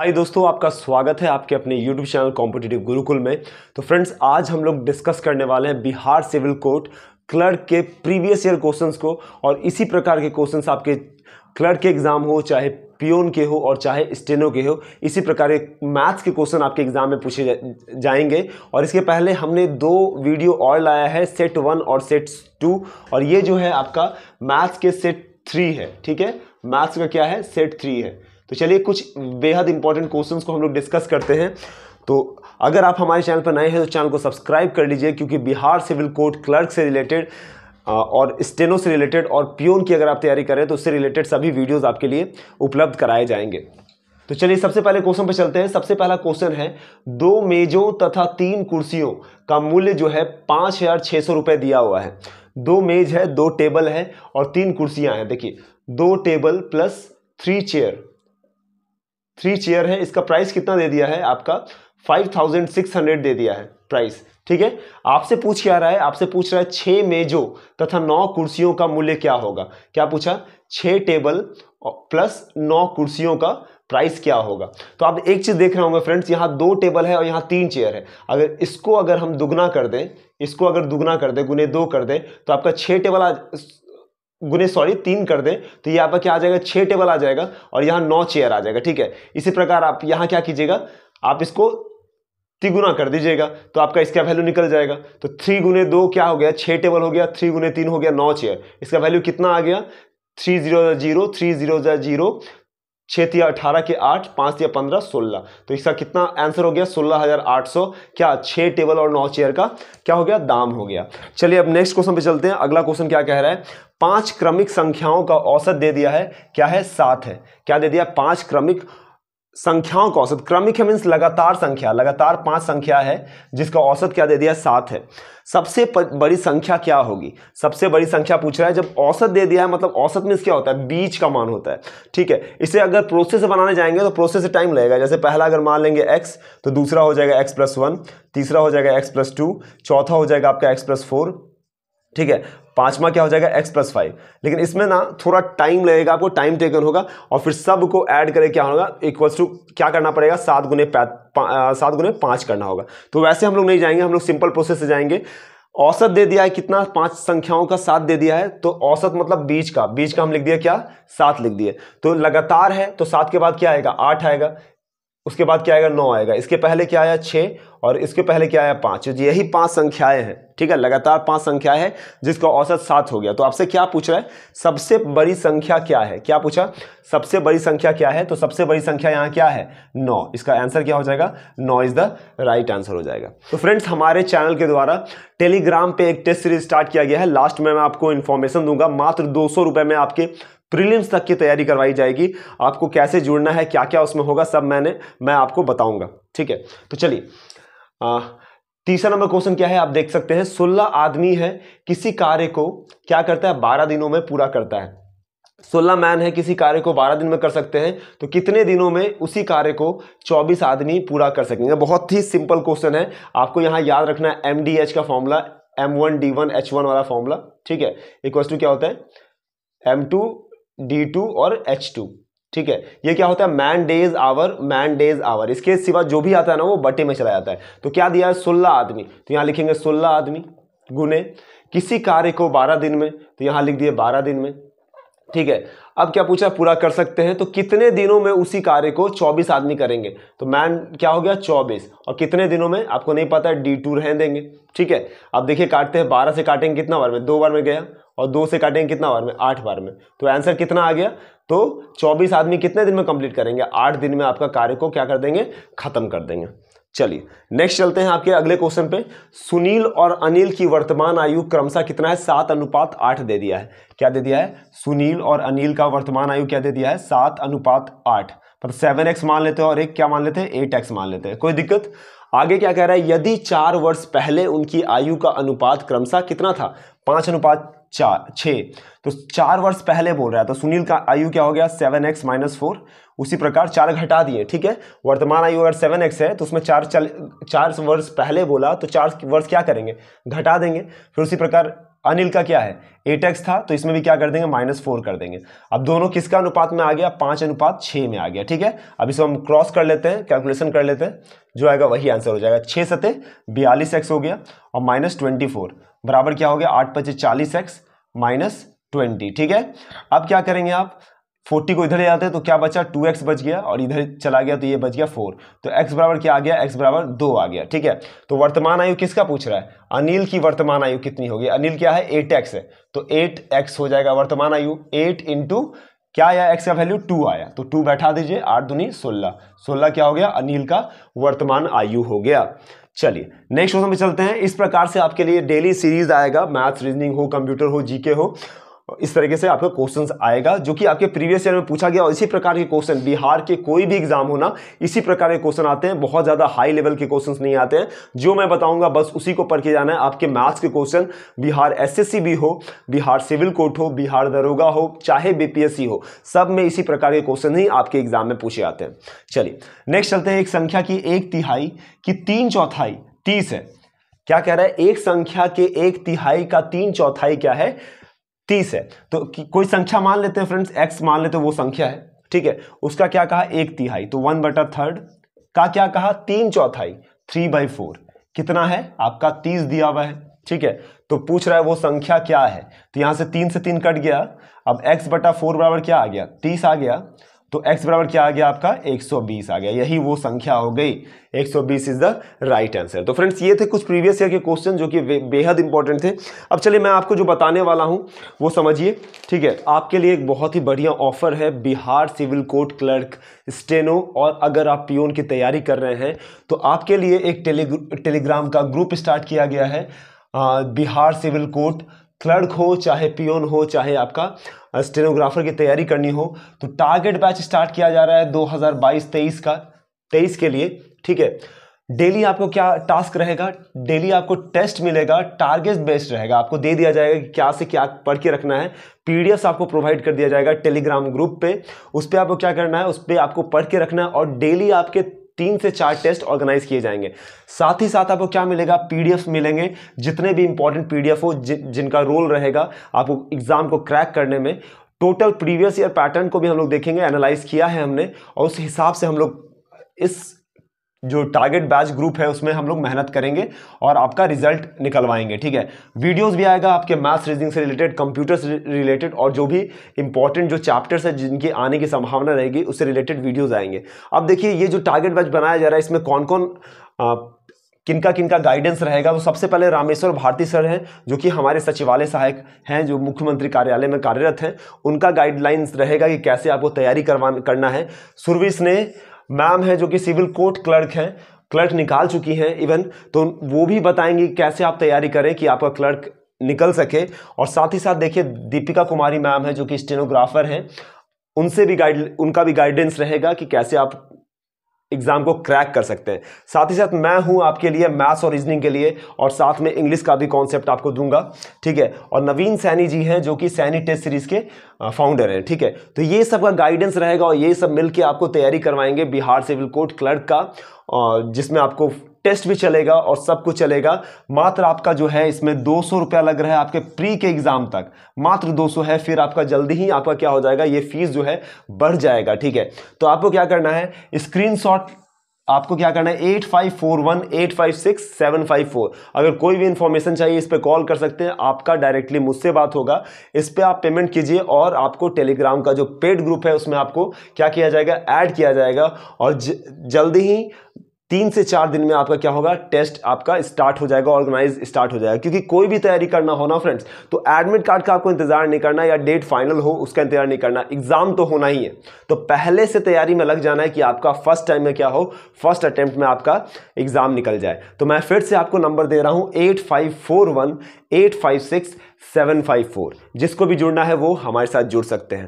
हाय दोस्तों आपका स्वागत है आपके अपने यूट्यूब चैनल कॉम्पिटेटिव गुरुकुल में तो फ्रेंड्स आज हम लोग डिस्कस करने वाले हैं बिहार सिविल कोर्ट क्लर्क के प्रीवियस ईयर क्वेश्चंस को और इसी प्रकार के क्वेश्चंस आपके क्लर्क के एग्ज़ाम हो चाहे पियोन के हो और चाहे स्टेनो के हो इसी प्रकार के मैथ्स के क्वेश्चन आपके एग्जाम में पूछे जा, जाएंगे और इसके पहले हमने दो वीडियो और लाया है सेट वन और सेट टू और ये जो है आपका मैथ्स के सेट थ्री है ठीक है मैथ्स का क्या है सेट थ्री है तो चलिए कुछ बेहद इंपॉर्टेंट क्वेश्चंस को हम लोग डिस्कस करते हैं तो अगर आप हमारे चैनल पर नए हैं तो चैनल को सब्सक्राइब कर लीजिए क्योंकि बिहार सिविल कोर्ट क्लर्क से रिलेटेड और स्टेनो से रिलेटेड और पियोन की अगर आप तैयारी करें तो उससे रिलेटेड सभी वीडियोस आपके लिए उपलब्ध कराए जाएंगे तो चलिए सबसे पहले क्वेश्चन पर चलते हैं सबसे पहला क्वेश्चन है दो मेजों तथा तीन कुर्सियों का मूल्य जो है पाँच हज़ार छः सौ रुपये दिया हुआ है दो मेज है दो टेबल है और तीन कुर्सियां हैं देखिए दो table plus three chair three chair है इसका प्राइस कितना दे दिया है आपका फाइव थाउजेंड सिक्स हंड्रेड दे दिया है प्राइस ठीक है आपसे पूछ क्या रहा है आपसे पूछ रहा है छः मेजों तथा नौ कुर्सियों का मूल्य क्या होगा क्या पूछा छः टेबल प्लस नौ कुर्सियों का प्राइस क्या होगा तो आप एक चीज़ देख रहे होंगे फ्रेंड्स यहाँ दो टेबल है और यहाँ तीन चेयर है अगर इसको अगर हम दुगना कर दें इसको अगर दुगना कर दें गुने दो कर दें तो आपका छः टेबल गुने सॉरी तीन कर दें तो यहाँ पर क्या आ जाएगा छः टेबल आ जाएगा और यहाँ नौ चेयर आ जाएगा ठीक है इसी प्रकार आप यहाँ क्या कीजिएगा आप इसको तिगुना कर दीजिएगा तो आपका इसका वैल्यू निकल जाएगा तो थ्री गुने दो क्या हो गया छः टेबल हो गया थ्री गुने तीन हो गया नौ चेयर इसका वैल्यू कितना आ गया three zero zero three zero zero छः या अठारह के आठ पाँच या पंद्रह सोलह तो इसका कितना आंसर हो गया सोलह हज़ार आठ सौ क्या छः टेबल और नौ चेयर का क्या हो गया दाम हो गया चलिए अब नेक्स्ट क्वेश्चन पे चलते हैं अगला क्वेश्चन क्या कह रहा है पांच क्रमिक संख्याओं का औसत दे दिया है क्या है सात है क्या दे दिया पांच क्रमिक संख्याओं का औसत क्रमिक है मीन्स लगातार संख्या लगातार पांच संख्या है जिसका औसत क्या दे दिया सात है सबसे बड़ी संख्या क्या होगी सबसे बड़ी संख्या पूछ रहा है जब औसत दे दिया है मतलब औसत मीन्स क्या होता है बीच का मान होता है ठीक है इसे अगर प्रोसेस बनाने जाएंगे तो प्रोसेस से टाइम लगेगा जैसे पहला अगर मान लेंगे एक्स तो दूसरा हो जाएगा एक्स प्लस वन तीसरा हो जाएगा एक्स प्लस टू चौथा हो जाएगा आपका एक्स प्लस फोर ठीक है पांचवा क्या हो जाएगा x प्लस फाइव लेकिन इसमें ना थोड़ा टाइम लगेगा आपको टाइम टेकन होगा और फिर सब को ऐड करें क्या होगा इक्वल्स टू क्या करना पड़ेगा सात गुने सात गुने पांच करना होगा तो वैसे हम लोग नहीं जाएंगे हम लोग सिंपल प्रोसेस से जाएंगे औसत दे दिया है कितना पांच संख्याओं का साथ दे दिया है तो औसत मतलब बीच का बीज का हम लिख दिया क्या सात लिख दिए तो लगातार है तो सात के बाद क्या आएगा आठ आएगा उसके बाद क्या आएगा नौ आएगा इसके पहले क्या आया छः और इसके पहले क्या आया पाँच तो यही पांच संख्याएं हैं ठीक है लगातार पांच संख्या है जिसका औसत सात हो गया तो आपसे क्या पूछ रहा है सबसे बड़ी संख्या क्या है क्या पूछा सबसे बड़ी संख्या क्या है तो सबसे बड़ी संख्या यहाँ क्या है नौ इसका आंसर क्या हो जाएगा नौ इज द राइट आंसर हो जाएगा तो फ्रेंड्स हमारे चैनल के द्वारा टेलीग्राम पे एक टेस्ट सीरीज स्टार्ट किया गया है लास्ट में मैं आपको इन्फॉर्मेशन दूंगा मात्र दो रुपए में आपके प्रीलिम्स तक की तैयारी करवाई जाएगी आपको कैसे जुड़ना है क्या क्या उसमें होगा सब मैंने मैं आपको बताऊंगा ठीक है तो चलिए तीसरा नंबर क्वेश्चन क्या है आप देख सकते हैं सोलह आदमी है किसी कार्य को क्या करता है बारह दिनों में पूरा करता है सोलह मैन है किसी कार्य को बारह दिन में कर सकते हैं तो कितने दिनों में उसी कार्य को चौबीस आदमी पूरा कर सकेंगे बहुत ही सिंपल क्वेश्चन है आपको यहाँ याद रखना है एम डी एच का formula M one D one H one वाला फॉर्मूला ठीक है एक क्वेश्चन क्या होता है एम टू डी टू और एच टू ठीक है ये क्या होता है man days hour man days hour इसके सिवा जो भी आता है ना वो बटे में चला जाता है तो क्या दिया है सोलह आदमी तो यहां लिखेंगे सोलह आदमी गुने किसी कार्य को बारह दिन में तो यहां लिख दिए बारह दिन में ठीक है अब क्या पूछा पूरा कर सकते हैं तो कितने दिनों में उसी कार्य को 24 आदमी करेंगे तो मैन क्या हो गया 24 और कितने दिनों में आपको नहीं पता डी टू रहने देंगे ठीक है अब देखिए काटते हैं 12 से काटेंगे कितना बार में दो बार में गया और दो से काटेंगे कितना बार में आठ बार में तो आंसर कितना आ गया तो चौबीस आदमी कितने दिन में कंप्लीट करेंगे आठ दिन में आपका कार्य को क्या कर देंगे खत्म कर देंगे चलिए नेक्स्ट चलते हैं आपके अगले क्वेश्चन पे सुनील और अनिल की वर्तमान आयु क्रमशः कितना है सात अनुपात आठ दे दिया है क्या दे दिया है सुनील और अनिल का वर्तमान आयु क्या दे दिया है सात अनुपात आठ पर सेवन एक्स मान लेते हैं और एक क्या मान लेते हैं एट एक्स मान लेते हैं कोई दिक्कत आगे क्या कह रहा है यदि चार वर्ष पहले उनकी आयु का अनुपात क्रमशः कितना था पांच अनुपात चार छः तो चार वर्ष पहले बोल रहा है तो सुनील का आयु क्या हो गया सेवन एक्स माइनस फोर उसी प्रकार चार घटा दिए ठीक है वर्तमान आयु अगर सेवन एक्स है तो उसमें चार चल चार वर्ष पहले बोला तो चार वर्ष क्या करेंगे घटा देंगे फिर उसी प्रकार अनिल का क्या है एट एक्स था तो इसमें भी क्या कर देंगे माइनस फोर कर देंगे अब दोनों किसका अनुपात में आ गया पांच अनुपात छह में आ गया ठीक है अब इसको हम क्रॉस कर लेते हैं कैलकुलेशन कर लेते हैं जो आएगा वही आंसर हो जाएगा छह सते बयालीस एक्स हो गया और माइनस ट्वेंटी फोर बराबर क्या हो गया आठ पच्चीस चालीस एक्स माइनस ट्वेंटी ठीक है अब क्या करेंगे आप 40 को इधर ले जाते हैं तो क्या बचा 2x बच गया और इधर चला गया तो ये बच गया 4 तो x बराबर क्या आ गया x बराबर दो आ गया ठीक है तो वर्तमान आयु किसका पूछ रहा है अनिल की वर्तमान आयु कितनी होगी अनिल क्या है 8x है तो 8x हो जाएगा वर्तमान आयु 8 इंटू क्या आया x का वैल्यू टू आया तो टू बैठा दीजिए आठ दुनी सोलह सोलह क्या हो गया अनिल का वर्तमान आयु हो गया चलिए नेक्स्ट क्वेश्चन में चलते हैं इस प्रकार से आपके लिए डेली सीरीज आएगा मैथ्स रीजनिंग हो कंप्यूटर हो जीके हो इस तरीके से आपका क्वेश्चन आएगा जो कि आपके प्रीवियस ईयर में पूछा गया और इसी प्रकार के क्वेश्चन बिहार के कोई भी एग्जाम होना इसी प्रकार के क्वेश्चन आते हैं बहुत ज़्यादा हाई लेवल के क्वेश्चन नहीं आते हैं जो मैं बताऊंगा बस उसी को पढ़ के जाना है आपके मैथ्स के क्वेश्चन बिहार एसएससी भी हो बिहार सिविल कोर्ट हो बिहार दरोगा हो चाहे बीपीएससी हो सब में इसी प्रकार के क्वेश्चन ही आपके एग्जाम में पूछे जाते हैं चलिए नेक्स्ट चलते हैं एक संख्या की एक तिहाई की तीन चौथाई तीस है क्या कह रहा है एक संख्या के एक तिहाई का तीन चौथाई क्या है तीस है तो कोई संख्या मान लेते हैं फ्रेंड्स एक्स मान लेते हैं वो संख्या है ठीक है उसका क्या कहा एक तिहाई तो वन बटा थर्ड का क्या कहा तीन चौथाई थ्री बाई फोर कितना है आपका तीस दिया हुआ है ठीक है तो पूछ रहा है वो संख्या क्या है तो यहां से तीन से तीन कट गया अब एक्स बटा फोर बराबर क्या आ गया तीस आ गया तो x बराबर क्या आ गया आपका 120 आ गया यही वो संख्या हो गई 120 इज द राइट आंसर तो फ्रेंड्स ये थे कुछ प्रीवियस ईयर के क्वेश्चन जो कि बेहद इंपॉर्टेंट थे अब चलिए मैं आपको जो बताने वाला हूँ वो समझिए ठीक है आपके लिए एक बहुत ही बढ़िया ऑफर है Bihar civil court clerk steno और अगर आप पीओन की तैयारी कर रहे हैं तो आपके लिए एक टेलीग्राम का ग्रुप स्टार्ट किया गया है बिहार सिविल कोर्ट क्लर्क हो चाहे पियोन हो चाहे आपका स्टेनोग्राफर की तैयारी करनी हो तो टारगेट बैच स्टार्ट किया जा रहा है 2022-23 का 23 के लिए ठीक है डेली आपको क्या टास्क रहेगा डेली आपको टेस्ट मिलेगा टारगेट बेस्ड रहेगा आपको दे दिया जाएगा कि क्या से क्या पढ़ के रखना है पीडीएफ आपको प्रोवाइड कर दिया जाएगा टेलीग्राम ग्रुप पे उस पर आपको क्या करना है उस पर आपको पढ़ के रखना है और डेली आपके तीन से चार टेस्ट ऑर्गेनाइज किए जाएंगे साथ ही साथ आपको क्या मिलेगा पीडीएफ मिलेंगे जितने भी इंपॉर्टेंट पीडीएफ हो जि, जिनका रोल रहेगा आपको एग्जाम को क्रैक करने में टोटल प्रीवियस ईयर पैटर्न को भी हम लोग देखेंगे एनालाइज किया है हमने और उस हिसाब से हम लोग इस जो टारगेट बैच ग्रुप है उसमें हम लोग मेहनत करेंगे और आपका रिजल्ट निकलवाएंगे ठीक है वीडियोस भी आएगा आपके मैथ्स रीजनिंग से रिलेटेड कंप्यूटर से रिलेटेड और जो भी इंपॉर्टेंट जो चैप्टर्स है जिनके आने की संभावना रहेगी उससे रिलेटेड वीडियोस आएंगे अब देखिए ये जो टारगेट बैच बनाया जा रहा है इसमें कौन कौन आ, किनका किनका गाइडेंस रहेगा तो सबसे पहले रामेश्वर भारती सर हैं जो कि हमारे सचिवालय सहायक हैं जो मुख्यमंत्री कार्यालय में कार्यरत हैं उनका गाइडलाइंस रहेगा कि कैसे आपको तैयारी करवा करना है सुरविस ने मैम है जो कि सिविल कोर्ट क्लर्क हैं क्लर्क निकाल चुकी हैं इवन तो वो भी बताएंगी कैसे आप तैयारी करें कि आपका क्लर्क निकल सके और साथ ही साथ देखिए दीपिका कुमारी मैम है जो कि स्टेनोग्राफर हैं उनसे भी गाइड उनका भी गाइडेंस रहेगा कि कैसे आप एग्ज़ाम को क्रैक कर सकते हैं साथ ही साथ मैं हूं आपके लिए मैथ्स और रीजनिंग के लिए और साथ में इंग्लिश का भी कॉन्सेप्ट आपको दूंगा ठीक है और नवीन सैनी जी हैं जो कि सैनी टेस्ट सीरीज़ के फाउंडर हैं ठीक है तो ये सब का गाइडेंस रहेगा और ये सब मिलके आपको तैयारी करवाएंगे बिहार सिविल कोर्ट क्लर्क का जिसमें आपको टेस्ट भी चलेगा और सब कुछ चलेगा मात्र आपका जो है इसमें दो सौ रुपया लग रहा है आपके प्री के एग्जाम तक मात्र दो सौ है फिर आपका जल्दी ही आपका क्या हो जाएगा ये फीस जो है बढ़ जाएगा ठीक है तो आपको क्या करना है स्क्रीन आपको क्या करना है eight five four one eight five six seven five four अगर कोई भी इंफॉर्मेशन चाहिए इस पर कॉल कर सकते हैं आपका डायरेक्टली मुझसे बात होगा इस पर आप पेमेंट कीजिए और आपको टेलीग्राम का जो पेड ग्रुप है उसमें आपको क्या किया जाएगा ऐड किया जाएगा और जल्दी ही तीन से चार दिन में आपका क्या होगा टेस्ट आपका स्टार्ट हो जाएगा ऑर्गेनाइज स्टार्ट हो जाएगा क्योंकि कोई भी तैयारी करना हो ना फ्रेंड्स तो एडमिट कार्ड का आपको इंतजार नहीं करना या डेट फाइनल हो उसका इंतजार नहीं करना एग्जाम तो होना ही है तो पहले से तैयारी में लग जाना है कि आपका फर्स्ट टाइम में क्या हो फर्स्ट अटेम्प्ट में आपका एग्जाम निकल जाए तो मैं फिर से आपको नंबर दे रहा हूँ eight five four one eight five six seven five four जिसको भी जुड़ना है वो हमारे साथ जुड़ सकते हैं